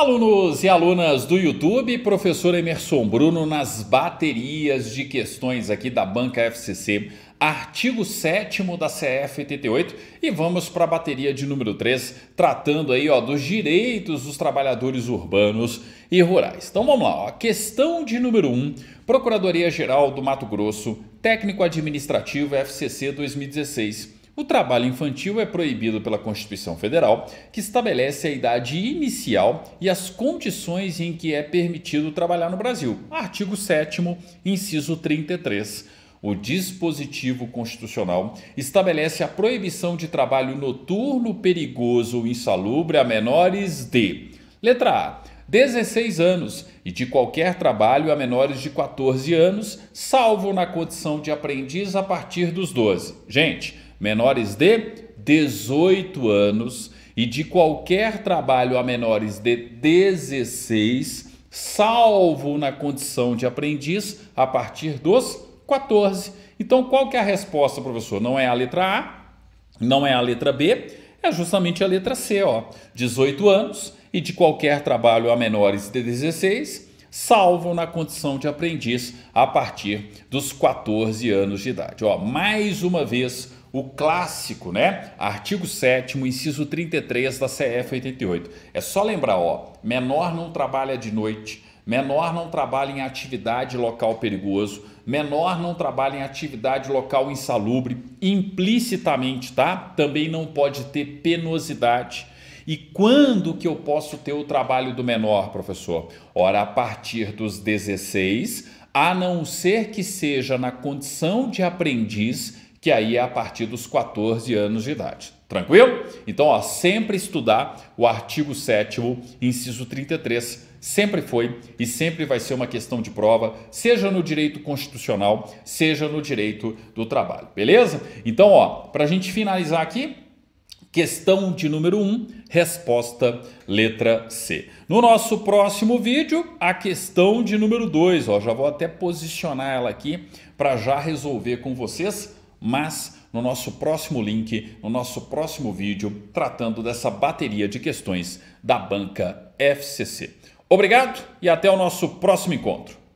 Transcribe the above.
Alunos e alunas do YouTube, professor Emerson Bruno nas baterias de questões aqui da banca FCC, artigo 7 da CF 88 e vamos para a bateria de número 3, tratando aí ó, dos direitos dos trabalhadores urbanos e rurais. Então vamos lá, ó. questão de número 1, Procuradoria-Geral do Mato Grosso, técnico administrativo FCC 2016. O trabalho infantil é proibido pela Constituição Federal, que estabelece a idade inicial e as condições em que é permitido trabalhar no Brasil. Artigo 7, inciso 33. O dispositivo constitucional estabelece a proibição de trabalho noturno, perigoso ou insalubre a menores de. Letra A. 16 anos e de qualquer trabalho a menores de 14 anos, salvo na condição de aprendiz a partir dos 12. Gente, menores de 18 anos e de qualquer trabalho a menores de 16, salvo na condição de aprendiz a partir dos 14. Então, qual que é a resposta, professor? Não é a letra A, não é a letra B, é justamente a letra C, ó. 18 anos e de qualquer trabalho a menores de 16, salvo na condição de aprendiz a partir dos 14 anos de idade. Ó, mais uma vez o clássico, né? Artigo 7 inciso 33 da CF 88. É só lembrar, ó, menor não trabalha de noite, menor não trabalha em atividade local perigoso, menor não trabalha em atividade local insalubre, implicitamente, tá? Também não pode ter penosidade. E quando que eu posso ter o trabalho do menor, professor? Ora, a partir dos 16, a não ser que seja na condição de aprendiz que aí é a partir dos 14 anos de idade. Tranquilo? Então, ó, sempre estudar o artigo 7, inciso 33. Sempre foi e sempre vai ser uma questão de prova, seja no direito constitucional, seja no direito do trabalho, beleza? Então, ó, para a gente finalizar aqui, questão de número 1, um, resposta letra C. No nosso próximo vídeo, a questão de número 2, ó, já vou até posicionar ela aqui para já resolver com vocês mas no nosso próximo link, no nosso próximo vídeo, tratando dessa bateria de questões da banca FCC. Obrigado e até o nosso próximo encontro.